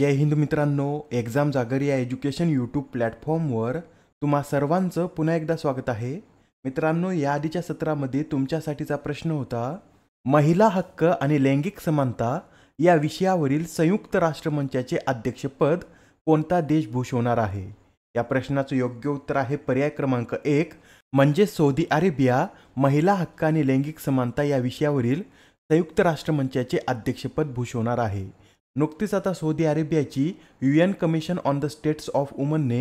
जय हिंद मित्रांनो एक्झाम जागर या एज्युकेशन यूट्यूब प्लॅटफॉर्मवर तुम्हा सर्वांचं पुन्हा एकदा स्वागत आहे मित्रांनो या आधीच्या सत्रामध्ये तुमच्यासाठीचा प्रश्न होता महिला हक्क आणि लैंगिक समानता या विषयावरील संयुक्त राष्ट्रमंचाचे अध्यक्षपद कोणता देश भूषवणार आहे या प्रश्नाचं योग्य उत्तर आहे पर्याय क्रमांक एक म्हणजे सौदी अरेबिया महिला हक्क आणि लैंगिक समानता या विषयावरील संयुक्त राष्ट्रमंचाचे अध्यक्षपद भूषवणार आहे नुकतीच आता सौदी अरेबियाची U N commission on the status of वुमनने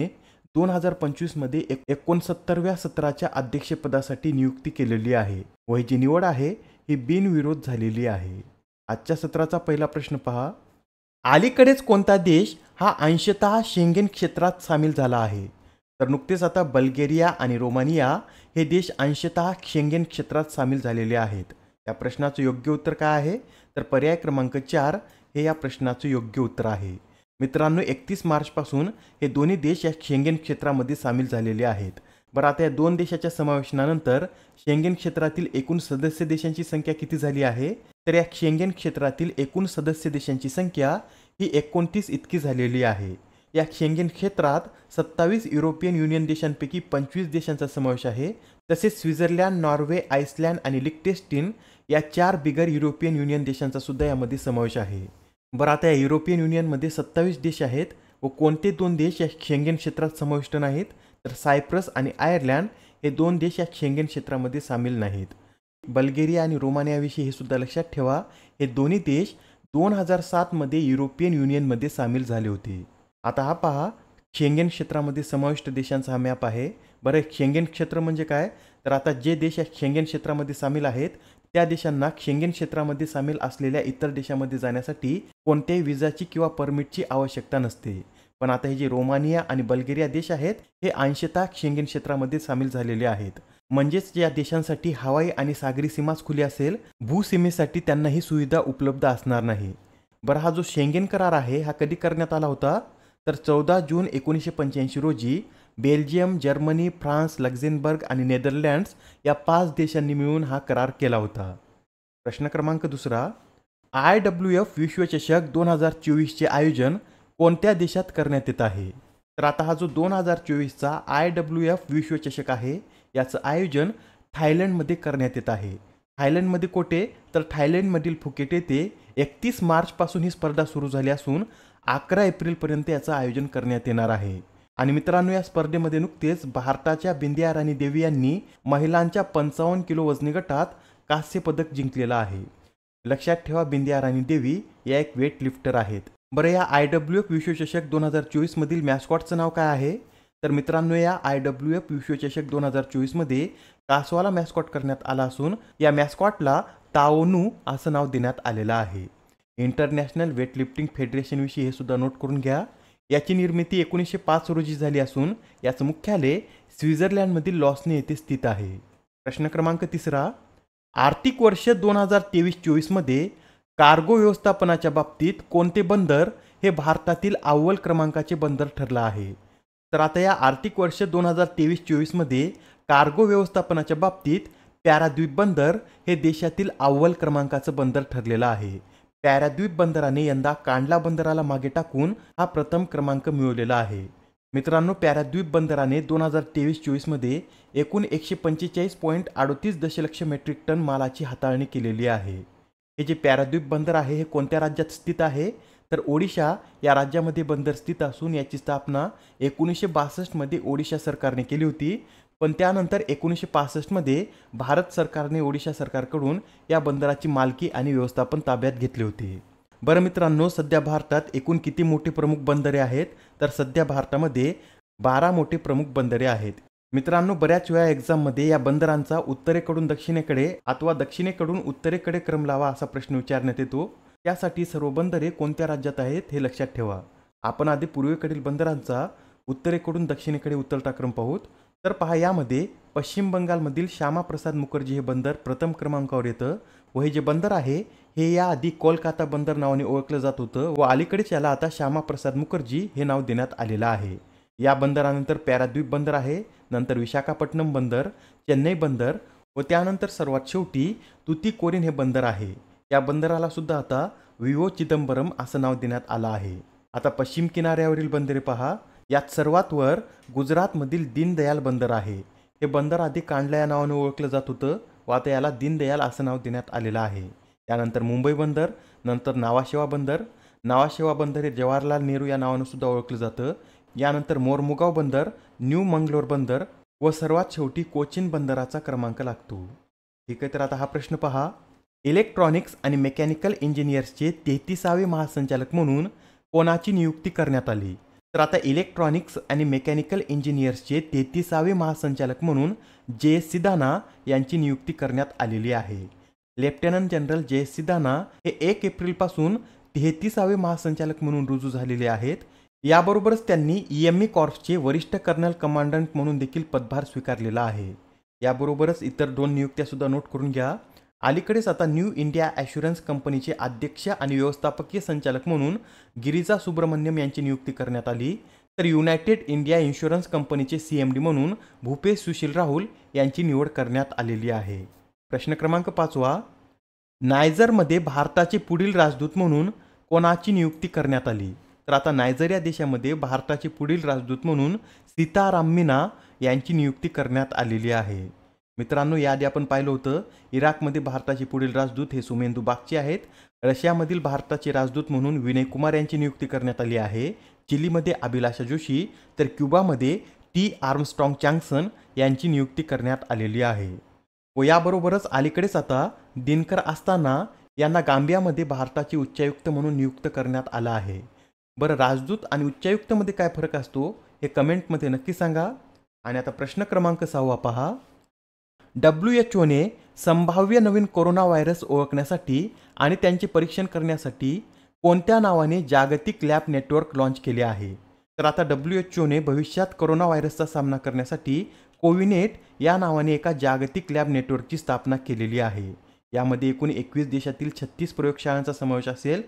दोन हजार पंचवीसमध्ये एक एकोणसत्तरव्या सत्राच्या अध्यक्षपदासाठी नियुक्ती केलेली आहे व ही जी निवड आहे ही बिनविरोध झालेली आहे आजच्या सत्राचा पहिला प्रश्न पहा अलीकडेच कोणता देश हा अंशत शेंगेन क्षेत्रात सामील झाला आहे तर नुकतेच आता बल्गेरिया आणि रोमानिया हे देश अंशत शेंगेन क्षेत्रात सामील झालेले आहेत या प्रश्नाचं योग्य उत्तर काय आहे तर पर्याय क्रमांक चार हे या प्रश्नाचं योग्य उत्तर आहे मित्रांनो एकतीस मार्चपासून हे दोन्ही देश या शेंगेन क्षेत्रामध्ये सामील झालेले आहेत बरं आता या दोन देशाच्या समावेशनानंतर शेंगेन क्षेत्रातील एकूण सदस्य देशांची संख्या किती झाली आहे तर या शेंगेन क्षेत्रातील एकूण सदस्य देशांची संख्या ही एकोणतीस इतकी झालेली आहे या शेंगेन क्षेत्रात सत्तावीस युरोपियन युनियन देशांपैकी पंचवीस देशांचा समावेश आहे तसेच स्वित्झर्लंड नॉर्वे आईसलँड आणि लिक्टेस्टिन या चार बिगर युरोपियन युनियन देशांचा सुद्धा यामध्ये समावेश आहे बरं आता या युरोपियन युनियनमध्ये सत्तावीस देश आहेत व कोणते दोन देश या शेंगेन क्षेत्रात समाविष्ट नाहीत तर सायप्रस आणि आयर्लंड हे दोन देश या शेंगेन क्षेत्रामध्ये सामील नाहीत बल्गेरिया आणि रोमानियाविषयी हे सुद्धा लक्षात ठेवा हे दोन्ही देश दोन हजार सातमध्ये युरोपियन युनियनमध्ये सामील झाले होते आता हा पहा शेंगेन क्षेत्रामध्ये समाविष्ट देशांचा हा मॅप आहे बरं शेंगेन क्षेत्र म्हणजे काय तर आता जे देश या शेंगेन क्षेत्रामध्ये सामील आहेत त्या देशांना शेंगेन क्षेत्रामध्ये सामील असलेल्या इतर देशामध्ये जाण्यासाठी कोणत्याही विजाची किंवा परमिटची आवश्यकता नसते पण आता हे जे रोमानिया आणि बल्गेरिया देश आहेत हे अंशतः शेंगेन क्षेत्रामध्ये सामील झालेले आहेत म्हणजेच या देशांसाठी हवाई आणि सागरी सीमाच खुली असेल भूसीमेसाठी त्यांना ही सुविधा उपलब्ध असणार नाही बरं हा जो शेंगेन करार आहे हा कधी करण्यात आला होता तर चौदा जून एकोणीसशे पंच्याऐंशी रोजी बेल्जियम जर्मनी फ्रान्स लक्झेनबर्ग आणि नेदरलँड्स या पाच देशांनी मिळून हा करार केला होता प्रश्न क्रमांक दुसरा आय डब्ल्यू एफ विश्वचषक दोन हजार चोवीसचे आयोजन कोणत्या देशात करण्यात येत आहे तर आता हा जो दोन हजार चोवीसचा आय डब्ल्यू एफ विश्वचषक आहे याचं आयोजन थायलंडमध्ये करण्यात येत आहे थायलंडमध्ये कोठे तर थायलंडमधील फुकेट येथे एकतीस मार्चपासून ही स्पर्धा सुरू झाली असून अकरा एप्रिलपर्यंत याचं आयोजन करण्यात येणार आहे आणि मित्रांनो या स्पर्धेमध्ये नुकतेच भारताच्या बिंदिया राणी देवी यांनी महिलांच्या पंचावन्न किलो वजनी गटात कांस्य पदक जिंकलेलं आहे लक्षात ठेवा बिंदिया राणी देवी या एक वेट लिफ्टर आहेत बरं या आय डब्ल्यू एफ विश्वचषक दोन हजार मधील मॅस्कॉटचं नाव काय आहे तर मित्रांनो या आय डब्ल्यू एफ विश्वचषक दोन हजार मध्ये कासवाला मॅस्कॉट करण्यात आला असून या मॅस्कॉटला ताओनू असं नाव देण्यात आलेलं आहे इंटरनॅशनल वेटलिफ्टिंग फेडरेशनविषयी हे सुद्धा नोट करून घ्या याची निर्मिती एकोणीसशे पाच रोजी झाली असून याचं मुख्यालय स्वित्झर्लंडमधील लॉसने येथे स्थित आहे प्रश्न क्रमांक तिसरा आर्थिक वर्ष दोन हजार तेवीस चोवीसमध्ये कार्गो व्यवस्थापनाच्या बाबतीत कोणते बंदर हे भारतातील अव्वल क्रमांकाचे बंदर ठरलं आहे तर आता या आर्थिक वर्ष दोन हजार तेवीस चोवीसमध्ये कार्गो व्यवस्थापनाच्या बाबतीत पॅराद्वीप बंदर हे देशातील अव्वल क्रमांकाचं बंदर ठरलेलं आहे पॅराद्वीप बंदराने यंदा कांडला बंदराला मागे टाकून हा प्रथम क्रमांक मिळवलेला आहे मित्रांनो पॅराद्वीप बंदराने दोन हजार तेवीस चोवीसमध्ये एकूण एकशे पंचेचाळीस पॉईंट अडतीस दशलक्ष मेट्रिक टन मालाची हाताळणी केलेली आहे हे जे पॅराद्वीप बंदर आहे हे कोणत्या राज्यात स्थित आहे तर ओडिशा या राज्यामध्ये बंदर स्थित असून याची स्थापना एकोणीसशे बासष्टमध्ये ओडिशा सरकारने केली होती पण त्यानंतर एकोणीसशे पासष्टमध्ये भारत सरकारने ओडिशा सरकारकडून या बंदराची मालकी आणि व्यवस्थापन ताब्यात घेतले होते बरं मित्रांनो सध्या भारतात एकूण किती मोठे प्रमुख बंदरे आहेत तर सध्या भारतामध्ये बारा मोठे प्रमुख बंदरे आहेत मित्रांनो बऱ्याच वेळा एक्झाममध्ये या बंदरांचा उत्तरेकडून दक्षिणेकडे अथवा दक्षिणेकडून उत्तरेकडे क्रम लावा असा प्रश्न विचारण्यात येतो त्यासाठी सर्व बंदरे कोणत्या राज्यात आहेत हे लक्षात ठेवा आपण आधी पूर्वेकडील बंदरांचा उत्तरेकडून दक्षिणेकडे उतरता क्रम पाहूत तर पहा यामध्ये पश्चिम बंगालमधील श्यामाप्रसाद मुखर्जी हे बंदर प्रथम क्रमांकावर येतं व हे जे बंदर आहे हे याआधी कोलकाता बंदर नावाने ओळखलं जात होतं व अलीकडेच याला आता श्यामाप्रसाद मुखर्जी हे नाव देण्यात आलेलं आहे या बंदरानंतर पॅराद्वीप बंदर आहे नंतर विशाखापट्टणम बंदर चेन्नई बंदर व त्यानंतर सर्वात शेवटी तुतीकोरिन हे बंदर आहे या बंदराला सुद्धा आता विवो चिदंबरम असं नाव देण्यात आलं आहे आता पश्चिम किनाऱ्यावरील बंदरे पहा यात सर्वात वर गुजरातमधील दीनदयाल बंदर आहे हे बंदर आधी कांडला या नावाने ओळखलं जात होतं व आता याला दीनदयाल असं नाव देण्यात आलेलं आहे त्यानंतर मुंबई बंदर नंतर नावाशेवा बंदर नावाशेवा बंदर हे जवाहरलाल नेहरू या नावानं सुद्धा ओळखलं जातं यानंतर मोरमुगाव बंदर न्यू मंगलोर बंदर व सर्वात शेवटी कोचीन बंदराचा क्रमांक लागतो ठीक आहे तर आता हा प्रश्न पहा इलेक्ट्रॉनिक्स आणि मेकॅनिकल इंजिनियर्सचे तेहतीसावे महासंचालक म्हणून कोणाची नियुक्ती करण्यात आली तर आता इलेक्ट्रॉनिक्स आणि मेकॅनिकल इंजिनियर्सचे तेहतीसावे महासंचालक म्हणून जे एस सिदाना यांची नियुक्ती करण्यात आलेली आहे lieutenant general J S Sidana हे एक एप्रिलपासून तेहतीसावे महासंचालक म्हणून रुजू झालेले आहेत याबरोबरच त्यांनी ई एम ई कॉर्प्सचे वरिष्ठ कर्नल कमांडंट म्हणून देखील पदभार स्वीकारलेला आहे याबरोबरच इतर दोन नियुक्त्यासुद्धा नोट करून घ्या अलीकडेच आता न्यू इंडिया ॲश्युरन्स कंपनीचे अध्यक्ष आणि व्यवस्थापकीय संचालक म्हणून गिरिजा सुब्रमण्यम यांची नियुक्ती करण्यात आली तर युनायटेड इंडिया इन्शुरन्स कंपनीचे सी एम डी म्हणून भूपेश सुशील राहुल यांची निवड करण्यात आलेली आहे प्रश्न क्रमांक पाचवा नायजरमध्ये भारताचे पुढील राजदूत म्हणून कोणाची नियुक्ती करण्यात आली तर आता नायजर या देशामध्ये भारताचे पुढील राजदूत म्हणून सीताराम मीना यांची नियुक्ती करण्यात आलेली आहे मित्रांनो याआधी आपण पाहिलं होतं इराकमध्ये भारताचे पुढील राजदूत हे सुमेंदू बागचे आहेत रशियामधील भारताचे राजदूत म्हणून विनय कुमार यांची नियुक्ती करण्यात आली आहे चिलीमध्ये अभिलाषा जोशी तर क्युबामध्ये टी आर्मस्ट्रॉंग चँगसन यांची नियुक्ती करण्यात आलेली आहे व याबरोबरच अलीकडेच आता दिनकर असताना यांना गांबियामध्ये भारताचे उच्चायुक्त म्हणून नियुक्त करण्यात आलं आहे बरं राजदूत आणि उच्चायुक्तमध्ये काय फरक असतो हे कमेंटमध्ये नक्की सांगा आणि आता प्रश्न क्रमांक सहावा पहा डब्ल्यू एच ओने संभाव्य नवीन कोरोना व्हायरस ओळखण्यासाठी आणि त्यांचे परीक्षण करण्यासाठी कोणत्या नावाने जागतिक लॅब नेटवर्क लॉन्च केले आहे तर आता डब्ल्यू एच ओने भविष्यात कोरोना व्हायरसचा सामना करण्यासाठी कोविनेट या नावाने एका जागतिक लॅब नेटवर्कची स्थापना केलेली आहे यामध्ये एकूण एकवीस देशातील छत्तीस प्रयोगशाळांचा समावेश असेल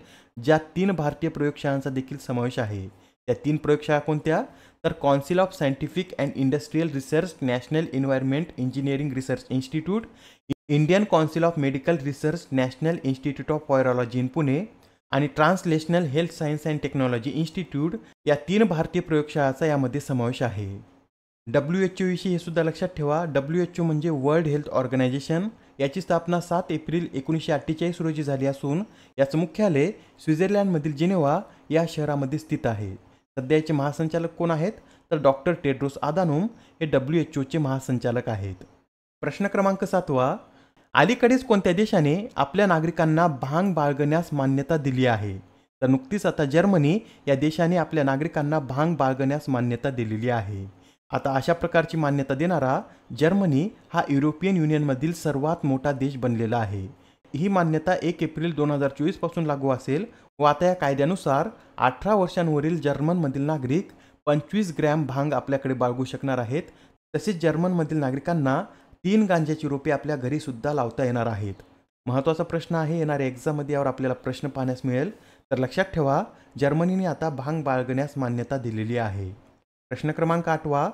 ज्यात तीन भारतीय प्रयोगशाळांचा देखील समावेश आहे त्या तीन प्रयोगशाळा कोणत्या तर council of scientific and industrial research national environment engineering research institute Indian council of medical research national institute of virology in Pune आणि translational health science and technology institute या तीन भारतीय प्रयोगशाळाचा यामध्ये समावेश आहे डब्ल्यू एच ओविषयी हे सुद्धा लक्षात ठेवा डब्ल्यू एच ओ म्हणजे वर्ल्ड हेल्थ ऑर्गनायझेशन याची स्थापना सात एप्रिल एकोणीसशे अठ्ठेचाळीस रोजी झाली असून याचं मुख्यालय स्वित्झर्लंडमधील जिनेवा या शहरामध्ये स्थित आहे सध्याचे महासंचालक कोण आहेत तर डॉक्टर टेड्रोस आदानोम हे डब्ल्यू एच ओचे महासंचालक आहेत प्रश्न क्रमांक सातवा अलीकडेच कोणत्या देशाने आपल्या नागरिकांना भांग बाळगण्यास मान्यता दिली आहे तर नुकतीच आता जर्मनी या देशाने आपल्या नागरिकांना भांग बाळगण्यास मान्यता दिलेली आहे आता अशा प्रकारची मान्यता देणारा जर्मनी हा युरोपियन युनियनमधील सर्वात मोठा देश बनलेला आहे ही मान्यता एक एप्रिल दोन हजार चोवीसपासून लागू असेल व आता या कायद्यानुसार अठरा वर्षांवरील जर्मनमधील नागरिक पंचवीस ग्रॅम भांग आपल्याकडे बाळगू शकणार आहेत तसेच जर्मनमधील नागरिकांना तीन गांज्याची रोपे आपल्या घरीसुद्धा लावता येणार आहेत महत्त्वाचा प्रश्न आहे येणाऱ्या एक्झाममध्ये यावर आपल्याला प्रश्न पाहण्यास मिळेल तर लक्षात ठेवा जर्मनीने आता भांग बाळगण्यास मान्यता दिलेली आहे प्रश्न क्रमांक आठवा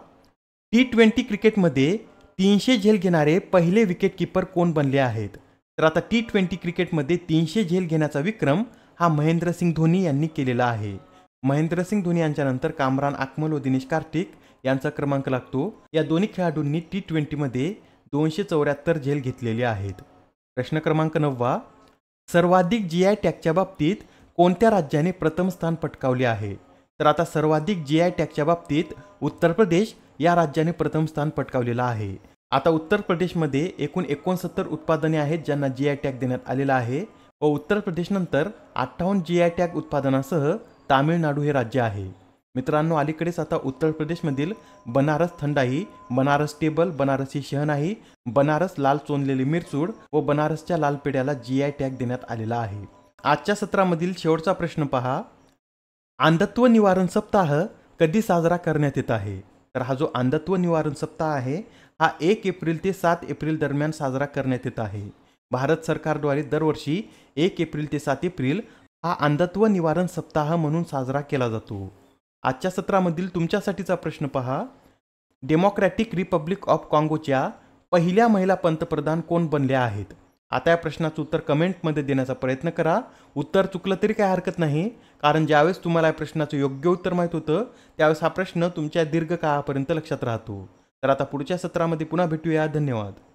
टी ट्वेंटी क्रिकेटमध्ये तीनशे झेल घेणारे पहिले विकेटकीपर कोण बनले आहेत तर आता टी ट्वेंटी क्रिकेटमध्ये तीनशे झेल घेण्याचा विक्रम हा महेंद्रसिंग धोनी यांनी केलेला आहे महेंद्रसिंग धोनी यांच्यानंतर कामरान अकमल व दिनेश कार्तिक यांचा क्रमांक लागतो या दोन्ही खेळाडूंनी टी ट्वेंटीमध्ये दोनशे चौऱ्याहत्तर झेल घेतलेले आहेत प्रश्न क्रमांक नववा सर्वाधिक जी आय टॅगच्या बाबतीत कोणत्या राज्याने प्रथम स्थान पटकावले आहे तर आता सर्वाधिक जी आय टॅगच्या बाबतीत उत्तर प्रदेश या राज्याने प्रथम स्थान पटकावलेलं आहे आता उत्तर प्रदेशमध्ये एकूण एकोणसत्तर उत्पादने आहेत ज्यांना जी आय टॅग देण्यात आलेला आहे व उत्तर प्रदेशनंतर अठ्ठावन्न जी आय टॅग उत्पादनासह तामिळनाडू हे राज्य आहे मित्रांनो अलीकडेच आता उत्तर प्रदेशमधील बनारस थंडाई बनारस टेबल बनारसी शहनाई बनारस लाल चोनलेली मिरचूड व बनारसच्या लाल पेढ्याला जी आय टॅग देण्यात आलेला आहे आजच्या सत्रामधील शेवटचा प्रश्न पहा अंधत्व निवारण सप्ताह कधी साजरा करण्यात येत आहे तर हा जो अंधत्व निवारण सप्ताह आहे हा एक एप्रिल ते सात एप्रिल दरम्यान साजरा करण्यात येत आहे भारत सरकारद्वारे दरवर्षी एक एप्रिल ते सात एप्रिल हा अंधत्व निवारण सप्ताह म्हणून साजरा केला जातो आजच्या सत्रामधील तुमच्यासाठीचा प्रश्न पहा डेमोक्रॅटिक रिपब्लिक ऑफ काँगोच्या पहिल्या महिला पंतप्रधान कोण बनल्या आहेत आता या प्रश्नाचं उत्तर कमेंटमध्ये देण्याचा प्रयत्न करा उत्तर चुकलं तरी काही हरकत नाही कारण ज्यावेळेस तुम्हाला या प्रश्नाचं योग्य उत्तर माहीत होतं त्यावेळेस हा प्रश्न तुमच्या दीर्घकाळापर्यंत लक्षात राहतो तर आता पुढच्या सत्रामध्ये पुन्हा भेटूया धन्यवाद